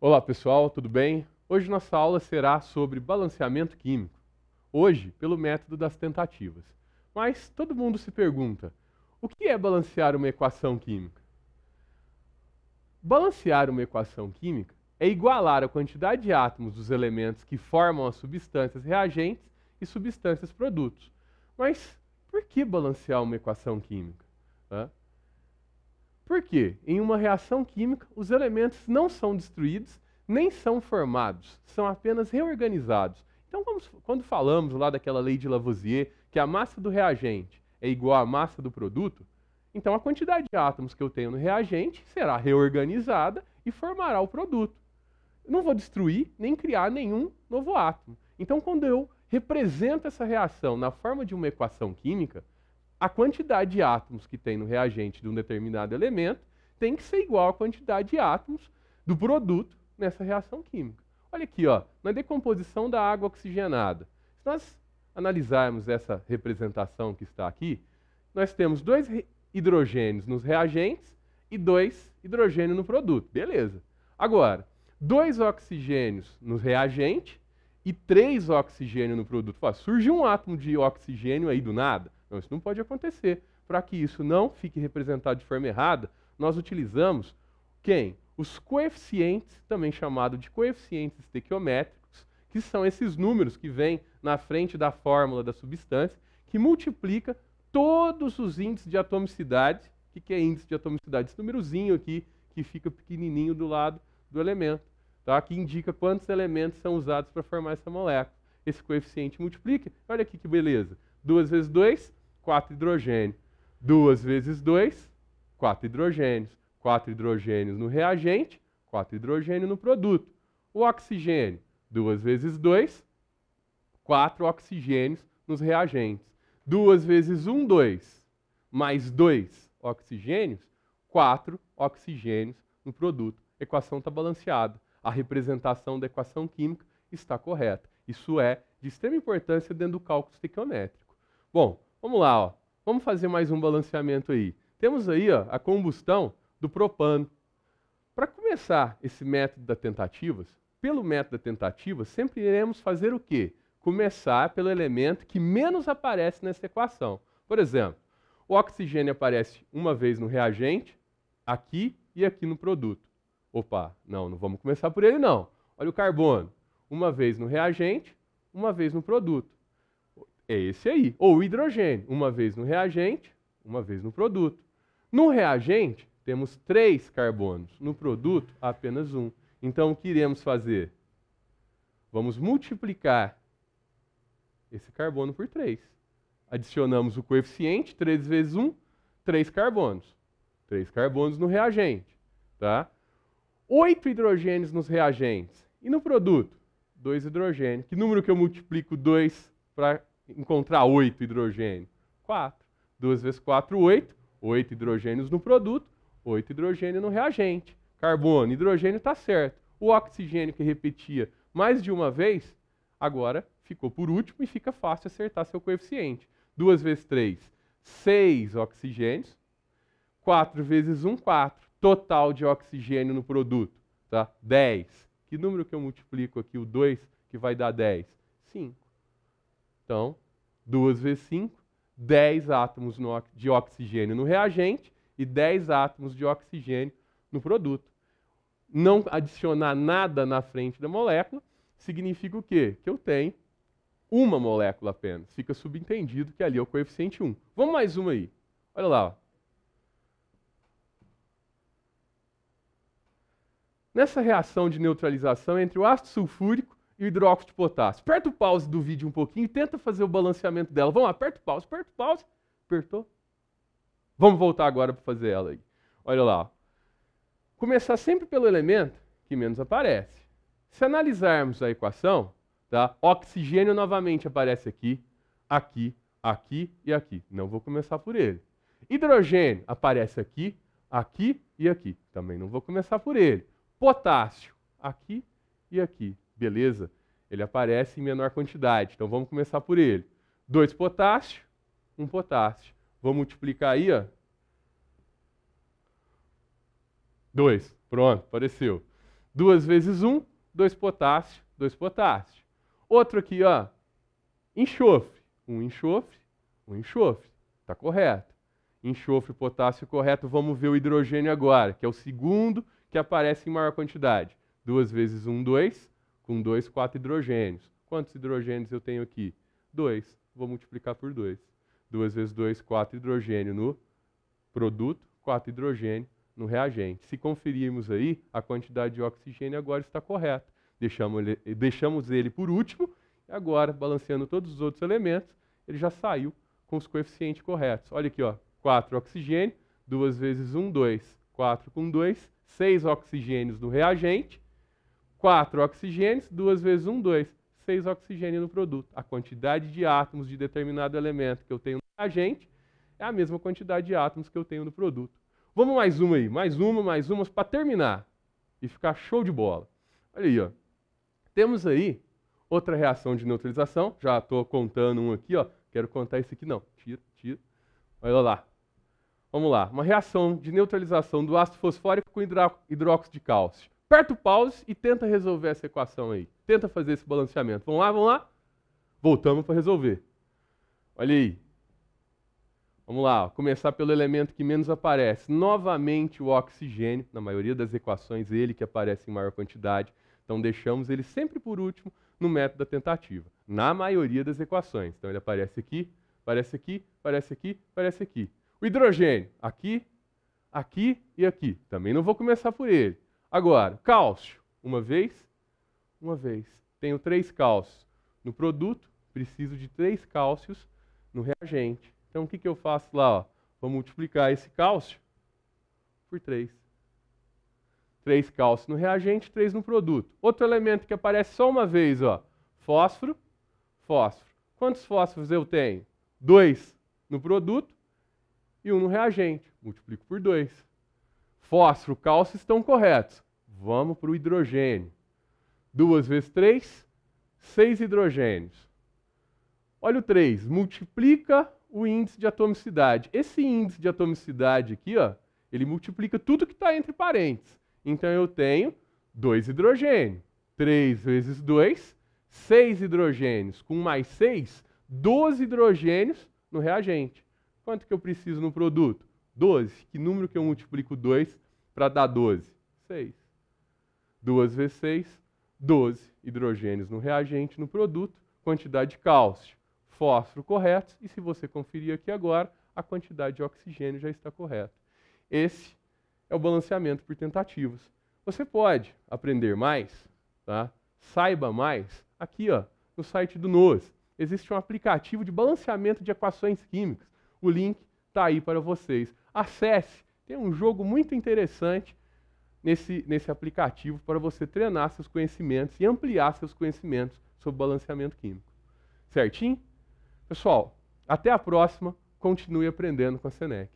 Olá pessoal, tudo bem? Hoje nossa aula será sobre balanceamento químico, hoje pelo método das tentativas. Mas todo mundo se pergunta, o que é balancear uma equação química? Balancear uma equação química é igualar a quantidade de átomos dos elementos que formam as substâncias reagentes e substâncias produtos. Mas por que balancear uma equação química? Porque Por quê? Em uma reação química, os elementos não são destruídos, nem são formados, são apenas reorganizados. Então, vamos, quando falamos lá daquela lei de Lavoisier, que a massa do reagente é igual à massa do produto, então a quantidade de átomos que eu tenho no reagente será reorganizada e formará o produto. não vou destruir nem criar nenhum novo átomo. Então, quando eu representa essa reação na forma de uma equação química, a quantidade de átomos que tem no reagente de um determinado elemento tem que ser igual à quantidade de átomos do produto nessa reação química. Olha aqui, ó, na decomposição da água oxigenada. Se nós analisarmos essa representação que está aqui, nós temos dois hidrogênios nos reagentes e dois hidrogênios no produto. Beleza. Agora, dois oxigênios nos reagente e três oxigênio no produto. Fala, surge um átomo de oxigênio aí do nada? Não, isso não pode acontecer. Para que isso não fique representado de forma errada, nós utilizamos quem? Os coeficientes, também chamado de coeficientes estequiométricos, que são esses números que vêm na frente da fórmula da substância, que multiplica todos os índices de atomicidade. O que, que é índice de atomicidade? Esse númerozinho aqui, que fica pequenininho do lado do elemento tá? Então, que indica quantos elementos são usados para formar essa molécula. Esse coeficiente multiplica, olha aqui que beleza. 2 vezes 2, 4 hidrogênio. 2 vezes 2, 4 hidrogênios. 4 hidrogênios no reagente, 4 hidrogênio no produto. O oxigênio, 2 vezes 2, 4 oxigênios nos reagentes. 2 vezes 1, 2, mais 2 oxigênios, 4 oxigênios no produto. A equação está balanceada a representação da equação química está correta. Isso é de extrema importância dentro do cálculo estequiométrico. Bom, vamos lá, ó. vamos fazer mais um balanceamento aí. Temos aí ó, a combustão do propano. Para começar esse método da tentativas, pelo método da tentativa, sempre iremos fazer o quê? Começar pelo elemento que menos aparece nessa equação. Por exemplo, o oxigênio aparece uma vez no reagente, aqui e aqui no produto. Opa, não, não vamos começar por ele não. Olha o carbono. Uma vez no reagente, uma vez no produto. É esse aí. Ou o hidrogênio. Uma vez no reagente, uma vez no produto. No reagente, temos três carbonos. No produto, apenas um. Então, o que iremos fazer? Vamos multiplicar esse carbono por 3. Adicionamos o coeficiente, 3 vezes 1, 3 carbonos. 3 carbonos no reagente, tá? oito hidrogênios nos reagentes. E no produto? Dois hidrogênios. Que número que eu multiplico 2 para encontrar oito hidrogênios? 4. 2 vezes 4, 8. 8 hidrogênios no produto, 8 hidrogênio no reagente. Carbono, hidrogênio está certo. O oxigênio que repetia mais de uma vez, agora ficou por último e fica fácil acertar seu coeficiente. 2 vezes 3, 6 oxigênios. 4 vezes 1, 4 total de oxigênio no produto, tá? 10. Que número que eu multiplico aqui, o 2, que vai dar 10? 5. Então, 2 vezes 5, 10 átomos de oxigênio no reagente e 10 átomos de oxigênio no produto. Não adicionar nada na frente da molécula significa o quê? Que eu tenho uma molécula apenas. Fica subentendido que ali é o coeficiente 1. Vamos mais uma aí. Olha lá. Ó. nessa reação de neutralização entre o ácido sulfúrico e o hidróxido de potássio. Aperta o pause do vídeo um pouquinho e tenta fazer o balanceamento dela. Vamos lá, aperta o pause, aperta o pause. Apertou? Vamos voltar agora para fazer ela aí. Olha lá. Começar sempre pelo elemento que menos aparece. Se analisarmos a equação, tá? oxigênio novamente aparece aqui, aqui, aqui e aqui. Não vou começar por ele. Hidrogênio aparece aqui, aqui e aqui. Também não vou começar por ele potássio aqui e aqui. Beleza? Ele aparece em menor quantidade. Então vamos começar por ele. 2 potássio, 1 um potássio. Vou multiplicar aí, ó. 2. Pronto, apareceu. 2 vezes 1, um, 2 potássio, 2 potássio. Outro aqui, ó. Enxofre. um enxofre, um enxofre. Está correto. Enxofre, potássio correto. Vamos ver o hidrogênio agora, que é o segundo que aparece em maior quantidade? 2 vezes 1, 2, com 2, 4 hidrogênios. Quantos hidrogênios eu tenho aqui? 2. Vou multiplicar por 2. 2 vezes 2, 4 hidrogênio no produto, 4 hidrogênio no reagente. Se conferirmos aí, a quantidade de oxigênio agora está correta. Deixamos ele, deixamos ele por último, e agora, balanceando todos os outros elementos, ele já saiu com os coeficientes corretos. Olha aqui, ó, 4 oxigênio, 2 vezes 1, 2, 4 com 2, 6 oxigênios no reagente, 4 oxigênios, 2 vezes 1, 2, 6 oxigênios no produto. A quantidade de átomos de determinado elemento que eu tenho no reagente é a mesma quantidade de átomos que eu tenho no produto. Vamos mais uma aí, mais uma, mais uma, para terminar e ficar show de bola. Olha aí, ó. Temos aí outra reação de neutralização, já estou contando um aqui, ó. quero contar esse aqui não, tira, tira. Olha lá, Vamos lá, uma reação de neutralização do ácido fosfórico com hidróxido de cálcio. Aperta o pause e tenta resolver essa equação aí. Tenta fazer esse balanceamento. Vamos lá, vamos lá? Voltamos para resolver. Olha aí. Vamos lá, começar pelo elemento que menos aparece. Novamente o oxigênio, na maioria das equações ele que aparece em maior quantidade. Então deixamos ele sempre por último no método da tentativa. Na maioria das equações. Então ele aparece aqui, aparece aqui, aparece aqui, aparece aqui. O hidrogênio, aqui, aqui e aqui. Também não vou começar por ele. Agora, cálcio, uma vez, uma vez. Tenho três cálcios no produto, preciso de três cálcios no reagente. Então, o que, que eu faço lá? Ó? Vou multiplicar esse cálcio por três três cálcio no reagente, três no produto. Outro elemento que aparece só uma vez, ó, fósforo, fósforo. Quantos fósforos eu tenho? dois no produto, e um no reagente. Multiplico por 2. Fósforo, cálcio estão corretos. Vamos para o hidrogênio. 2 vezes 3, 6 hidrogênios. Olha o 3. Multiplica o índice de atomicidade. Esse índice de atomicidade aqui, ó, ele multiplica tudo que está entre parênteses. Então eu tenho 2 hidrogênios. 3 vezes 2, 6 hidrogênios. Com mais 6, 12 hidrogênios no reagente. Quanto que eu preciso no produto? 12. Que número que eu multiplico 2 para dar 12? 6. 2 vezes 6, 12 hidrogênios no reagente, no produto, quantidade de cálcio, fósforo corretos, e se você conferir aqui agora, a quantidade de oxigênio já está correta. Esse é o balanceamento por tentativas. Você pode aprender mais, tá? saiba mais, aqui ó, no site do Nos, Existe um aplicativo de balanceamento de equações químicas. O link está aí para vocês. Acesse, tem um jogo muito interessante nesse, nesse aplicativo para você treinar seus conhecimentos e ampliar seus conhecimentos sobre balanceamento químico. Certinho? Pessoal, até a próxima. Continue aprendendo com a Senec.